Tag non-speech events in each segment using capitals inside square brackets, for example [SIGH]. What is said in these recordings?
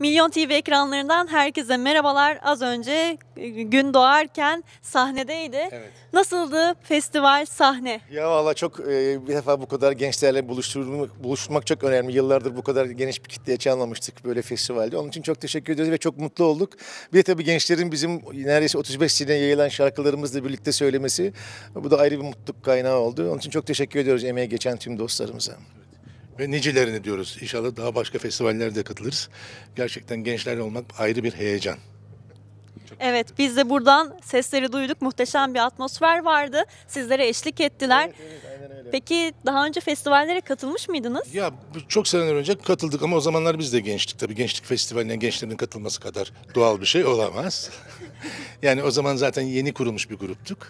Milyon TV ekranlarından herkese merhabalar. Az önce e, gün doğarken sahnedeydi. Evet. Nasıldı festival sahne? Ya valla çok e, bir defa bu kadar gençlerle buluşturmak, buluşmak çok önemli. Yıllardır bu kadar geniş bir kitleye çalmamıştık böyle festivalde. Onun için çok teşekkür ediyoruz ve çok mutlu olduk. Bir de tabii gençlerin bizim neredeyse 35 sene yayılan şarkılarımızla birlikte söylemesi bu da ayrı bir mutluluk kaynağı oldu. Onun için çok teşekkür ediyoruz emeğe geçen tüm dostlarımıza ve nicelerini diyoruz. İnşallah daha başka festivallerde katılırız. Gerçekten gençlerle olmak ayrı bir heyecan. Evet biz de buradan sesleri duyduk. Muhteşem bir atmosfer vardı. Sizlere eşlik ettiler. Evet, evet, aynen öyle. Peki daha önce festivallere katılmış mıydınız? Ya çok seneler önce katıldık ama o zamanlar biz de gençtik. Tabii gençlik festivaline gençlerin katılması kadar doğal bir şey olamaz. [LAUGHS] yani o zaman zaten yeni kurulmuş bir gruptuk.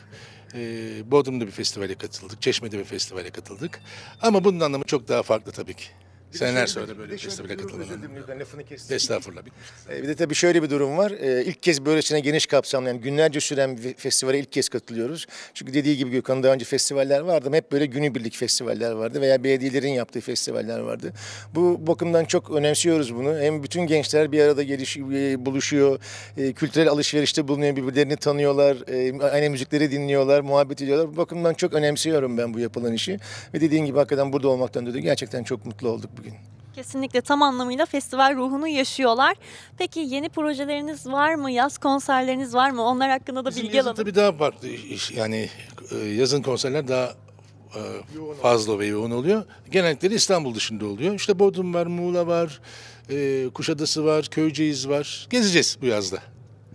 E, Bodrum'da bir festivale katıldık, Çeşme'de bir festivale katıldık. Ama bunun anlamı çok daha farklı tabii ki. Seneler sonra böyle teste bile katılamam. Lafını kestim. Estağfurullah. Ee, bir de tabii şöyle bir durum var. Ee, ilk kez böylesine geniş kapsamlı yani günlerce süren bir festivale ilk kez katılıyoruz. Çünkü dediği gibi Gökhan daha önce festivaller vardı hep böyle günübirlik festivaller vardı veya belediyelerin yaptığı festivaller vardı. Bu bakımdan çok önemsiyoruz bunu. Hem bütün gençler bir arada geliş, e, buluşuyor. E, kültürel alışverişte bulunuyor. Birbirlerini tanıyorlar. E, aynı müzikleri dinliyorlar. Muhabbet ediyorlar. Bu bakımdan çok önemsiyorum ben bu yapılan işi. Ve dediğin gibi hakikaten burada olmaktan dolayı gerçekten çok mutlu olduk bugün. Kesinlikle tam anlamıyla festival ruhunu yaşıyorlar. Peki yeni projeleriniz var mı? Yaz konserleriniz var mı? Onlar hakkında da Bizim bilgi yazın alalım. tabii daha farklı Yani e, yazın konserler daha e, fazla ve yoğun oluyor. Genellikle İstanbul dışında oluyor. İşte Bodrum var, Muğla var, e, Kuşadası var, Köyceğiz var. Gezeceğiz bu yazda.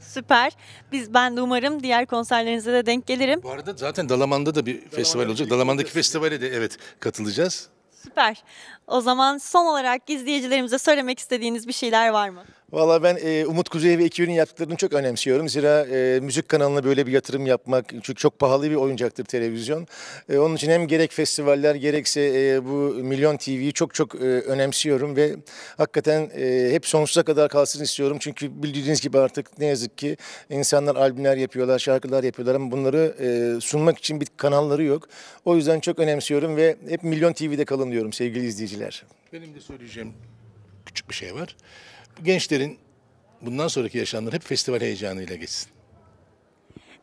Süper. Biz ben de umarım diğer konserlerinize de denk gelirim. Bu arada zaten Dalaman'da da bir Dalaman'da festival olacak. Dalaman'daki festivale de evet katılacağız. Süper. O zaman son olarak izleyicilerimize söylemek istediğiniz bir şeyler var mı? Valla ben e, Umut Kuzey ve ekibinin yaptıklarını çok önemsiyorum. Zira e, müzik kanalına böyle bir yatırım yapmak çünkü çok pahalı bir oyuncaktır televizyon. E, onun için hem gerek festivaller gerekse e, bu Milyon TV'yi çok çok e, önemsiyorum ve hakikaten e, hep sonsuza kadar kalsın istiyorum. Çünkü bildiğiniz gibi artık ne yazık ki insanlar albümler yapıyorlar, şarkılar yapıyorlar ama bunları e, sunmak için bir kanalları yok. O yüzden çok önemsiyorum ve hep Milyon TV'de kalın diyorum sevgili izleyiciler. Benim de söyleyeceğim küçük bir şey var. Gençlerin bundan sonraki yaşamları hep festival heyecanıyla geçsin.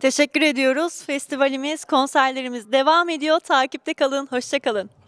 Teşekkür ediyoruz. Festivalimiz, konserlerimiz devam ediyor. Takipte kalın, hoşça kalın.